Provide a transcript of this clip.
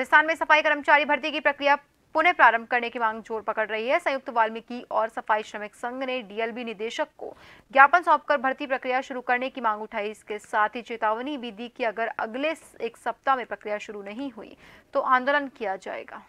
राजस्थान में सफाई कर्मचारी भर्ती की प्रक्रिया पुनः प्रारंभ करने की मांग जोर पकड़ रही है संयुक्त वाल्मीकि और सफाई श्रमिक संघ ने डीएलबी निदेशक को ज्ञापन सौंपकर भर्ती प्रक्रिया शुरू करने की मांग उठाई इसके साथ ही चेतावनी भी दी कि अगर अगले एक सप्ताह में प्रक्रिया शुरू नहीं हुई तो आंदोलन किया जाएगा